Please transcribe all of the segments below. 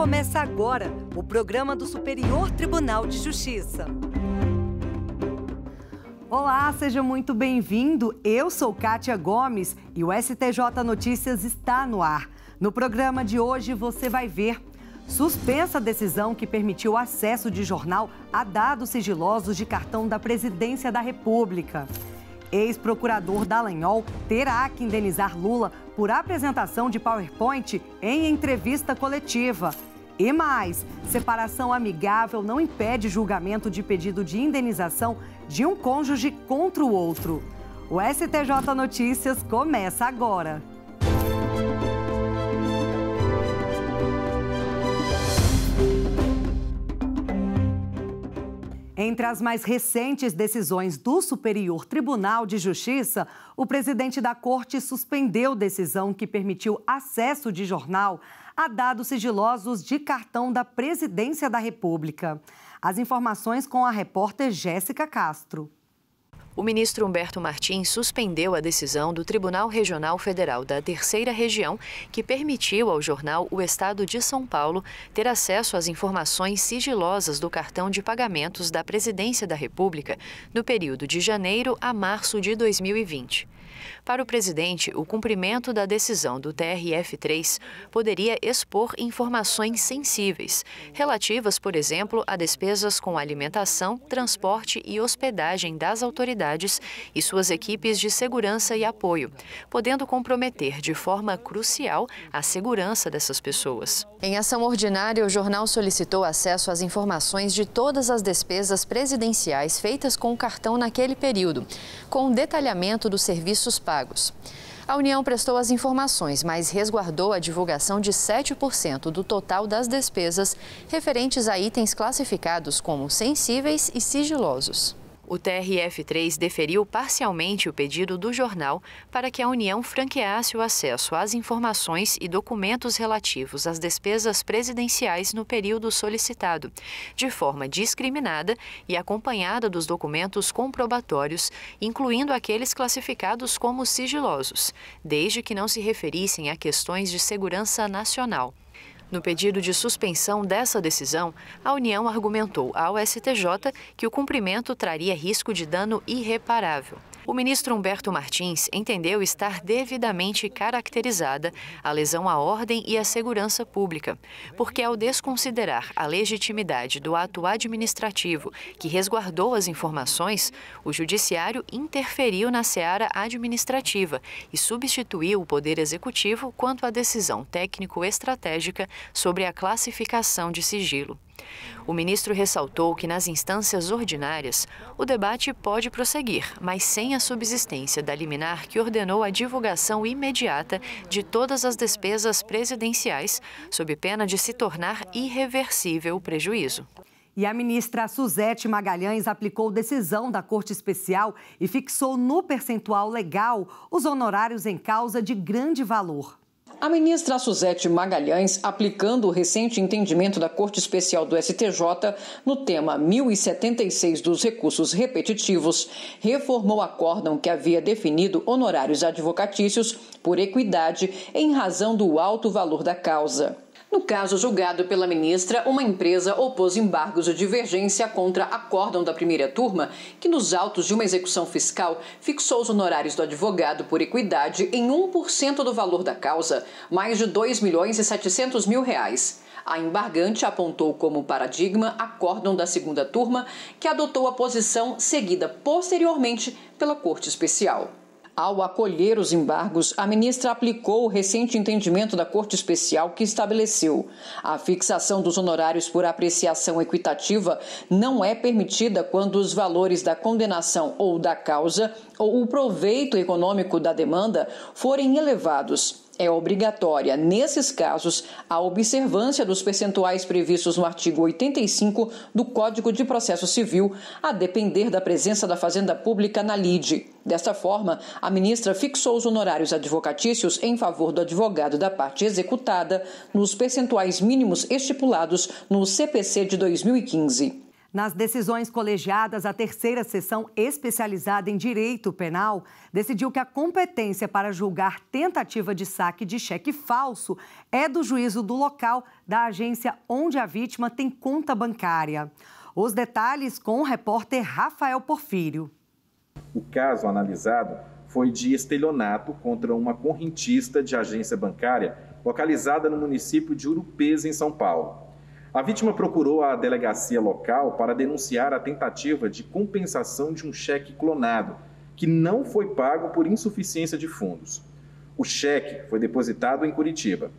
começa agora o programa do Superior Tribunal de Justiça. Olá, seja muito bem-vindo. Eu sou Kátia Gomes e o STJ Notícias está no ar. No programa de hoje você vai ver suspensa a decisão que permitiu acesso de jornal a dados sigilosos de cartão da Presidência da República. Ex-procurador Dallagnol terá que indenizar Lula por apresentação de PowerPoint em entrevista coletiva. E mais, separação amigável não impede julgamento de pedido de indenização de um cônjuge contra o outro. O STJ Notícias começa agora. Entre as mais recentes decisões do Superior Tribunal de Justiça, o presidente da corte suspendeu decisão que permitiu acesso de jornal a dados sigilosos de cartão da Presidência da República. As informações com a repórter Jéssica Castro o ministro Humberto Martins suspendeu a decisão do Tribunal Regional Federal da Terceira Região, que permitiu ao jornal O Estado de São Paulo ter acesso às informações sigilosas do cartão de pagamentos da Presidência da República no período de janeiro a março de 2020. Para o presidente, o cumprimento da decisão do TRF-3 poderia expor informações sensíveis, relativas, por exemplo, a despesas com alimentação, transporte e hospedagem das autoridades e suas equipes de segurança e apoio, podendo comprometer de forma crucial a segurança dessas pessoas. Em ação ordinária, o jornal solicitou acesso às informações de todas as despesas presidenciais feitas com o cartão naquele período, com detalhamento dos serviços pagos. A União prestou as informações, mas resguardou a divulgação de 7% do total das despesas referentes a itens classificados como sensíveis e sigilosos o TRF3 deferiu parcialmente o pedido do jornal para que a União franqueasse o acesso às informações e documentos relativos às despesas presidenciais no período solicitado, de forma discriminada e acompanhada dos documentos comprobatórios, incluindo aqueles classificados como sigilosos, desde que não se referissem a questões de segurança nacional. No pedido de suspensão dessa decisão, a União argumentou ao STJ que o cumprimento traria risco de dano irreparável o ministro Humberto Martins entendeu estar devidamente caracterizada a lesão à ordem e à segurança pública, porque ao desconsiderar a legitimidade do ato administrativo que resguardou as informações, o judiciário interferiu na seara administrativa e substituiu o poder executivo quanto à decisão técnico-estratégica sobre a classificação de sigilo. O ministro ressaltou que nas instâncias ordinárias o debate pode prosseguir, mas sem a subsistência da liminar que ordenou a divulgação imediata de todas as despesas presidenciais, sob pena de se tornar irreversível o prejuízo. E a ministra Suzete Magalhães aplicou decisão da Corte Especial e fixou no percentual legal os honorários em causa de grande valor. A ministra Suzete Magalhães, aplicando o recente entendimento da Corte Especial do STJ no tema 1076 dos recursos repetitivos, reformou acórdão que havia definido honorários advocatícios por equidade em razão do alto valor da causa. No caso julgado pela ministra, uma empresa opôs embargos de divergência contra acórdão da primeira turma, que nos autos de uma execução fiscal fixou os honorários do advogado por equidade em 1% do valor da causa, mais de 2 milhões e 700 mil reais. A embargante apontou como paradigma acórdão da segunda turma, que adotou a posição seguida posteriormente pela Corte Especial. Ao acolher os embargos, a ministra aplicou o recente entendimento da Corte Especial que estabeleceu a fixação dos honorários por apreciação equitativa não é permitida quando os valores da condenação ou da causa ou o proveito econômico da demanda forem elevados é obrigatória, nesses casos, a observância dos percentuais previstos no artigo 85 do Código de Processo Civil, a depender da presença da Fazenda Pública na lide. Desta forma, a ministra fixou os honorários advocatícios em favor do advogado da parte executada nos percentuais mínimos estipulados no CPC de 2015. Nas decisões colegiadas, a terceira sessão especializada em direito penal decidiu que a competência para julgar tentativa de saque de cheque falso é do juízo do local da agência onde a vítima tem conta bancária. Os detalhes com o repórter Rafael Porfírio. O caso analisado foi de estelionato contra uma correntista de agência bancária localizada no município de Urupês, em São Paulo. A vítima procurou a delegacia local para denunciar a tentativa de compensação de um cheque clonado, que não foi pago por insuficiência de fundos. O cheque foi depositado em Curitiba.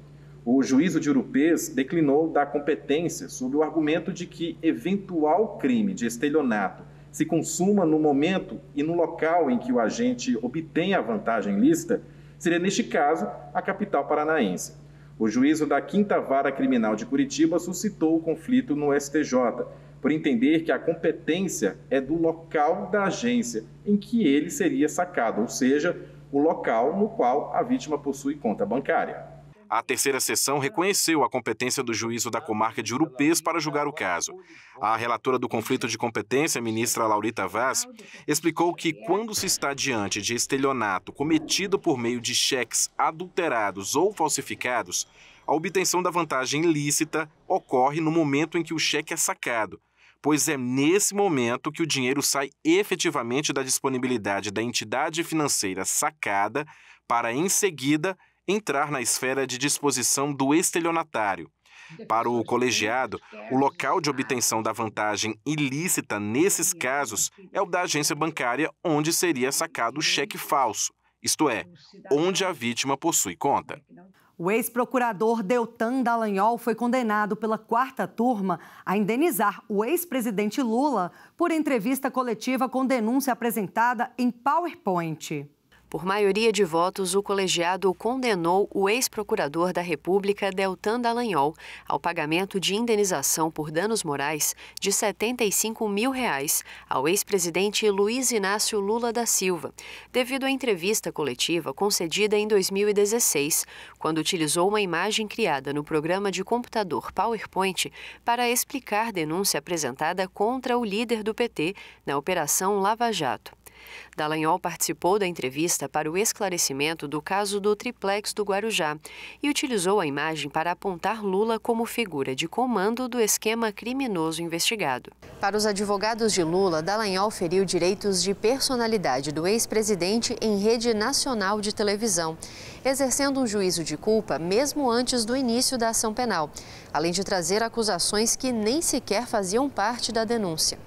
O juízo de Urupês declinou da competência sob o argumento de que eventual crime de estelionato se consuma no momento e no local em que o agente obtém a vantagem lícita seria, neste caso, a capital paranaense. O juízo da Quinta Vara Criminal de Curitiba suscitou o conflito no STJ, por entender que a competência é do local da agência em que ele seria sacado, ou seja, o local no qual a vítima possui conta bancária. A terceira sessão reconheceu a competência do juízo da comarca de Urupês para julgar o caso. A relatora do conflito de competência, ministra Laurita Vaz, explicou que quando se está diante de estelionato cometido por meio de cheques adulterados ou falsificados, a obtenção da vantagem ilícita ocorre no momento em que o cheque é sacado, pois é nesse momento que o dinheiro sai efetivamente da disponibilidade da entidade financeira sacada para, em seguida, entrar na esfera de disposição do estelionatário. Para o colegiado, o local de obtenção da vantagem ilícita nesses casos é o da agência bancária onde seria sacado o cheque falso, isto é, onde a vítima possui conta. O ex-procurador Deltan Dallagnol foi condenado pela quarta turma a indenizar o ex-presidente Lula por entrevista coletiva com denúncia apresentada em PowerPoint. Por maioria de votos, o colegiado condenou o ex-procurador da República, Deltan Dallagnol, ao pagamento de indenização por danos morais de R$ 75 mil reais ao ex-presidente Luiz Inácio Lula da Silva, devido à entrevista coletiva concedida em 2016, quando utilizou uma imagem criada no programa de computador PowerPoint para explicar denúncia apresentada contra o líder do PT na Operação Lava Jato. Dallagnol participou da entrevista para o esclarecimento do caso do triplex do Guarujá e utilizou a imagem para apontar Lula como figura de comando do esquema criminoso investigado. Para os advogados de Lula, Dallagnol feriu direitos de personalidade do ex-presidente em rede nacional de televisão, exercendo um juízo de culpa mesmo antes do início da ação penal, além de trazer acusações que nem sequer faziam parte da denúncia.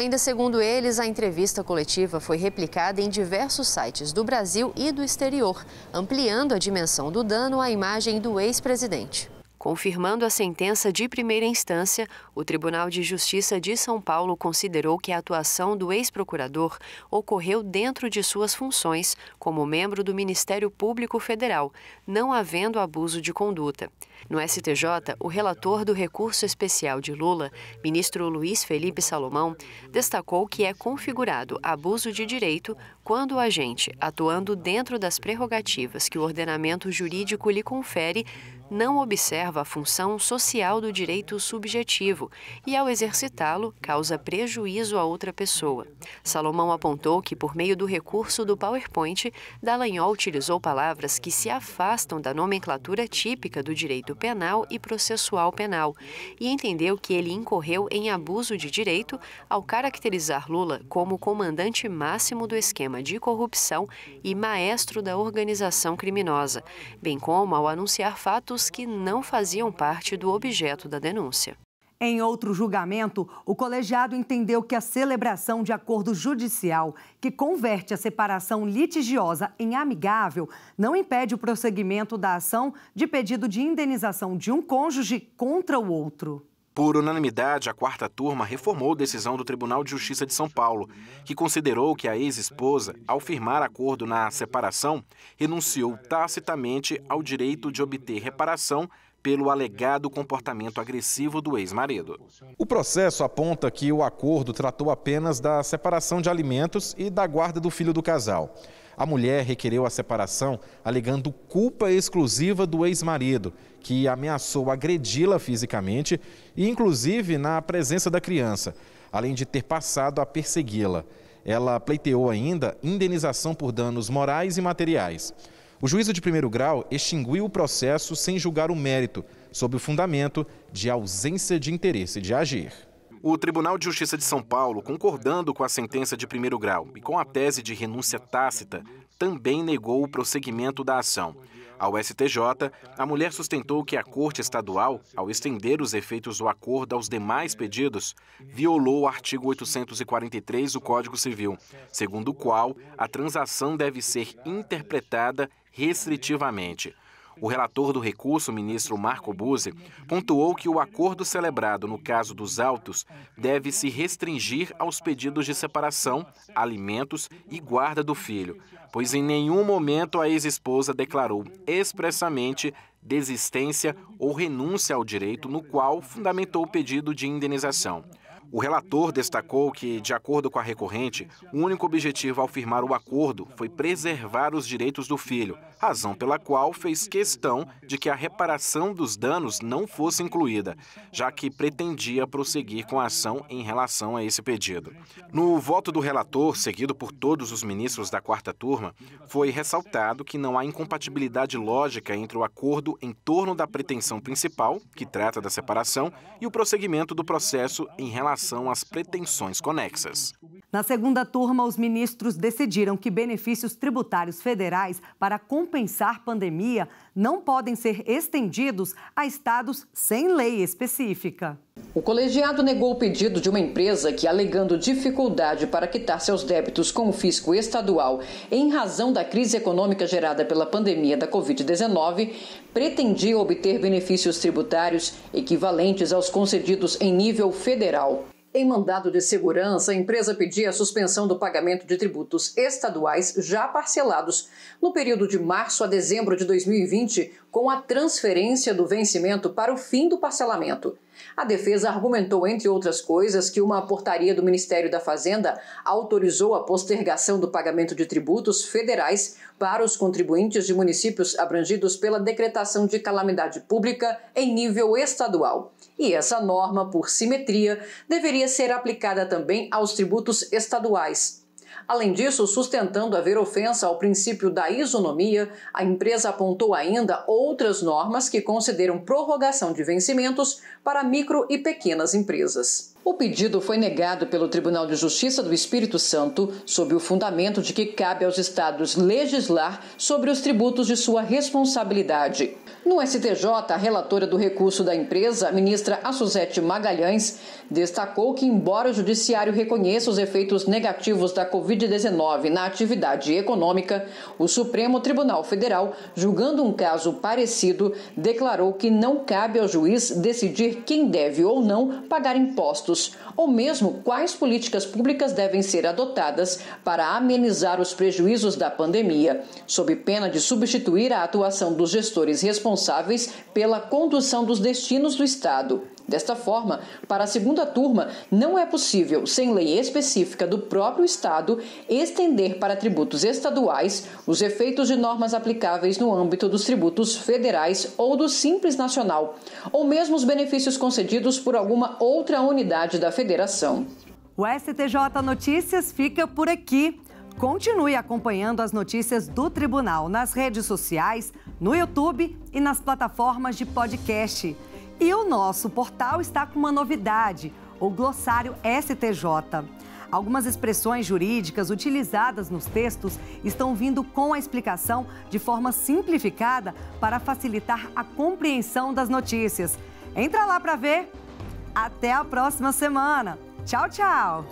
Ainda segundo eles, a entrevista coletiva foi replicada em diversos sites do Brasil e do exterior, ampliando a dimensão do dano à imagem do ex-presidente. Confirmando a sentença de primeira instância, o Tribunal de Justiça de São Paulo considerou que a atuação do ex-procurador ocorreu dentro de suas funções como membro do Ministério Público Federal, não havendo abuso de conduta. No STJ, o relator do recurso especial de Lula, ministro Luiz Felipe Salomão, destacou que é configurado abuso de direito quando o agente, atuando dentro das prerrogativas que o ordenamento jurídico lhe confere, não observa a função social do direito subjetivo e, ao exercitá-lo, causa prejuízo a outra pessoa. Salomão apontou que, por meio do recurso do PowerPoint, Dallagnol utilizou palavras que se afastam da nomenclatura típica do direito penal e processual penal e entendeu que ele incorreu em abuso de direito ao caracterizar Lula como comandante máximo do esquema de corrupção e maestro da organização criminosa, bem como ao anunciar fatos que não faziam parte do objeto da denúncia. Em outro julgamento, o colegiado entendeu que a celebração de acordo judicial que converte a separação litigiosa em amigável não impede o prosseguimento da ação de pedido de indenização de um cônjuge contra o outro. Por unanimidade, a quarta turma reformou a decisão do Tribunal de Justiça de São Paulo, que considerou que a ex-esposa, ao firmar acordo na separação, renunciou tacitamente ao direito de obter reparação pelo alegado comportamento agressivo do ex-marido. O processo aponta que o acordo tratou apenas da separação de alimentos e da guarda do filho do casal. A mulher requereu a separação alegando culpa exclusiva do ex-marido, que ameaçou agredi-la fisicamente e, inclusive, na presença da criança, além de ter passado a persegui-la. Ela pleiteou ainda indenização por danos morais e materiais. O juízo de primeiro grau extinguiu o processo sem julgar o mérito, sob o fundamento de ausência de interesse de agir. O Tribunal de Justiça de São Paulo, concordando com a sentença de primeiro grau e com a tese de renúncia tácita, também negou o prosseguimento da ação. Ao STJ, a mulher sustentou que a Corte Estadual, ao estender os efeitos do acordo aos demais pedidos, violou o artigo 843 do Código Civil, segundo o qual a transação deve ser interpretada restritivamente. O relator do recurso, ministro Marco Buzzi, pontuou que o acordo celebrado no caso dos autos deve se restringir aos pedidos de separação, alimentos e guarda do filho, pois em nenhum momento a ex-esposa declarou expressamente desistência ou renúncia ao direito no qual fundamentou o pedido de indenização. O relator destacou que, de acordo com a recorrente, o único objetivo ao firmar o acordo foi preservar os direitos do filho, razão pela qual fez questão de que a reparação dos danos não fosse incluída, já que pretendia prosseguir com a ação em relação a esse pedido. No voto do relator, seguido por todos os ministros da quarta turma, foi ressaltado que não há incompatibilidade lógica entre o acordo em torno da pretensão principal, que trata da separação, e o prosseguimento do processo em relação relação às pretensões conexas. Na segunda turma, os ministros decidiram que benefícios tributários federais para compensar pandemia não podem ser estendidos a estados sem lei específica. O colegiado negou o pedido de uma empresa que, alegando dificuldade para quitar seus débitos com o fisco estadual em razão da crise econômica gerada pela pandemia da Covid-19, pretendia obter benefícios tributários equivalentes aos concedidos em nível federal. Em mandado de segurança, a empresa pedia a suspensão do pagamento de tributos estaduais já parcelados no período de março a dezembro de 2020, com a transferência do vencimento para o fim do parcelamento. A defesa argumentou, entre outras coisas, que uma portaria do Ministério da Fazenda autorizou a postergação do pagamento de tributos federais para os contribuintes de municípios abrangidos pela decretação de calamidade pública em nível estadual. E essa norma, por simetria, deveria ser aplicada também aos tributos estaduais Além disso, sustentando haver ofensa ao princípio da isonomia, a empresa apontou ainda outras normas que consideram prorrogação de vencimentos para micro e pequenas empresas. O pedido foi negado pelo Tribunal de Justiça do Espírito Santo sob o fundamento de que cabe aos estados legislar sobre os tributos de sua responsabilidade. No STJ, a relatora do recurso da empresa, ministra Assuzete Magalhães, destacou que, embora o judiciário reconheça os efeitos negativos da Covid-19 na atividade econômica, o Supremo Tribunal Federal, julgando um caso parecido, declarou que não cabe ao juiz decidir quem deve ou não pagar impostos impostos ou mesmo quais políticas públicas devem ser adotadas para amenizar os prejuízos da pandemia, sob pena de substituir a atuação dos gestores responsáveis pela condução dos destinos do Estado. Desta forma, para a segunda turma, não é possível, sem lei específica do próprio Estado, estender para tributos estaduais os efeitos de normas aplicáveis no âmbito dos tributos federais ou do Simples Nacional, ou mesmo os benefícios concedidos por alguma outra unidade da federação. O STJ Notícias fica por aqui. Continue acompanhando as notícias do tribunal nas redes sociais, no YouTube e nas plataformas de podcast. E o nosso portal está com uma novidade, o glossário STJ. Algumas expressões jurídicas utilizadas nos textos estão vindo com a explicação de forma simplificada para facilitar a compreensão das notícias. Entra lá para ver. Até a próxima semana. Tchau, tchau.